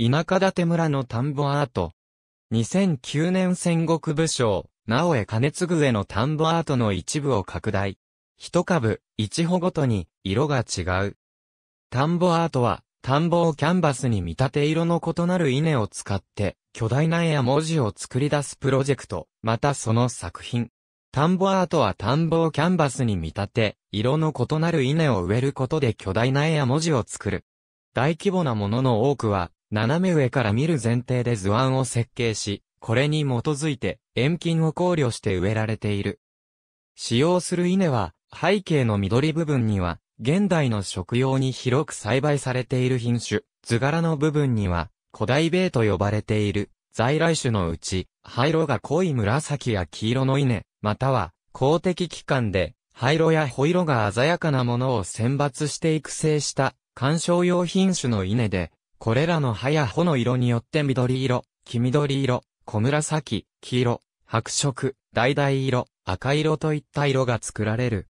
田舎館村の田んぼアート。2009年戦国武将、直江兼次への田んぼアートの一部を拡大。一株、一穂ごとに、色が違う。田んぼアートは、田んぼをキャンバスに見立て色の異なる稲を使って、巨大な絵や文字を作り出すプロジェクト、またその作品。田んぼアートは田んぼをキャンバスに見立て、色の異なる稲を植えることで巨大な絵や文字を作る。大規模なものの多くは、斜め上から見る前提で図案を設計し、これに基づいて遠近を考慮して植えられている。使用する稲は、背景の緑部分には、現代の食用に広く栽培されている品種、図柄の部分には、古代米と呼ばれている、在来種のうち、灰色が濃い紫や黄色の稲、または、公的機関で、灰色やホ色が鮮やかなものを選抜して育成した、観賞用品種の稲で、これらの葉や穂の色によって緑色、黄緑色、小紫、黄色、白色、橙色、赤色といった色が作られる。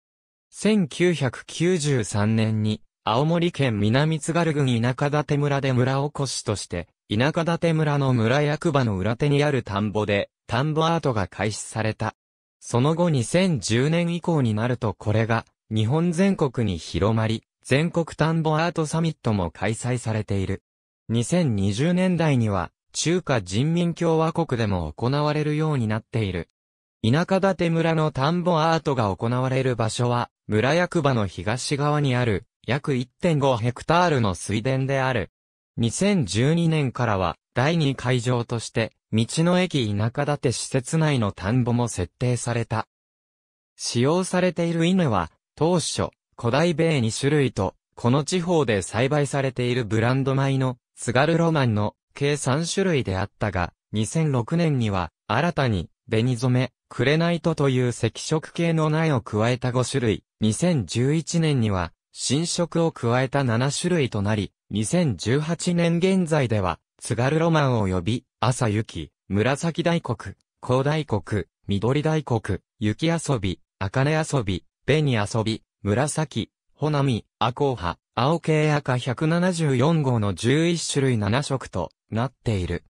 1993年に、青森県南津軽郡田舎館村で村おこしとして、田舎館村の村役場の裏手にある田んぼで、田んぼアートが開始された。その後2010年以降になるとこれが、日本全国に広まり、全国田んぼアートサミットも開催されている。2020年代には、中華人民共和国でも行われるようになっている。田舎建村の田んぼアートが行われる場所は、村役場の東側にある、約1.5ヘクタールの水田である。2012年からは、第2会場として、道の駅田舎建施設内の田んぼも設定された。使用されている稲は、当初、古代米2種類と、この地方で栽培されているブランド米の津軽ロマンの計3種類であったが、2006年には、新たに、紅染め、クレナイトという赤色系の苗を加えた5種類、2011年には、新色を加えた7種類となり、2018年現在では、津軽ロマンを呼び、朝雪、紫大国、高大国、緑大国、雪遊び、茜遊び、紅遊び、紫、穂波、赤紅葉、青系赤174号の11種類7色となっている。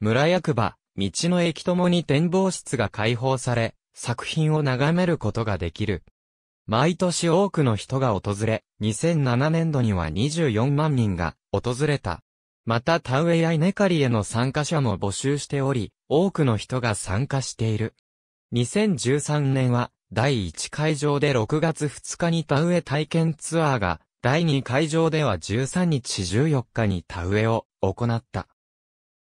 村役場、道の駅ともに展望室が開放され、作品を眺めることができる。毎年多くの人が訪れ、2007年度には24万人が訪れた。また田植えや稲刈りへの参加者も募集しており、多くの人が参加している。2013年は第1会場で6月2日に田植え体験ツアーが、第2会場では13日14日に田植えを行った。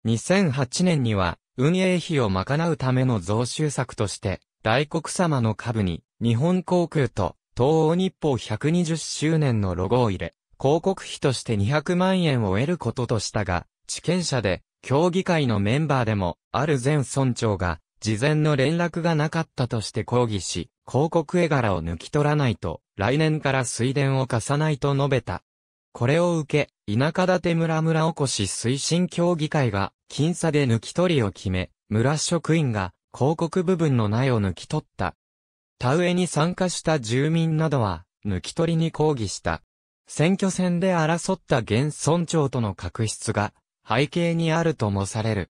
2008年には、運営費を賄うための増収策として、大黒様の下部に、日本航空と、東欧日報120周年のロゴを入れ、広告費として200万円を得ることとしたが、地権者で、協議会のメンバーでも、ある前村長が、事前の連絡がなかったとして抗議し、広告絵柄を抜き取らないと、来年から水田を貸さないと述べた。これを受け、田舎立村村おこし推進協議会が、僅差で抜き取りを決め、村職員が広告部分の苗を抜き取った。田植えに参加した住民などは、抜き取りに抗議した。選挙戦で争った現村長との確執が、背景にあるともされる。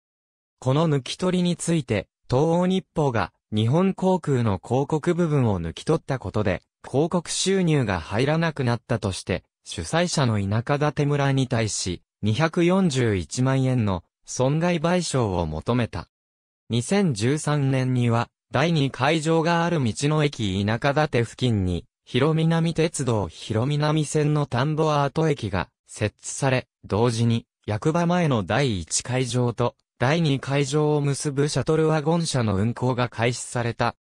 この抜き取りについて、東欧日報が、日本航空の広告部分を抜き取ったことで、広告収入が入らなくなったとして、主催者の田舎館村に対し、241万円の損害賠償を求めた。2013年には、第2会場がある道の駅田舎館付近に、広南鉄道広南線の田んぼアート駅が設置され、同時に、役場前の第1会場と第2会場を結ぶシャトルワゴン車の運行が開始された。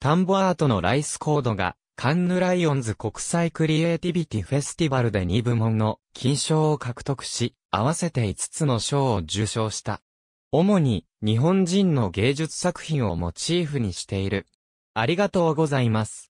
田んぼアートのライスコードが、カンヌライオンズ国際クリエイティビティフェスティバルで2部門の金賞を獲得し、合わせて5つの賞を受賞した。主に日本人の芸術作品をモチーフにしている。ありがとうございます。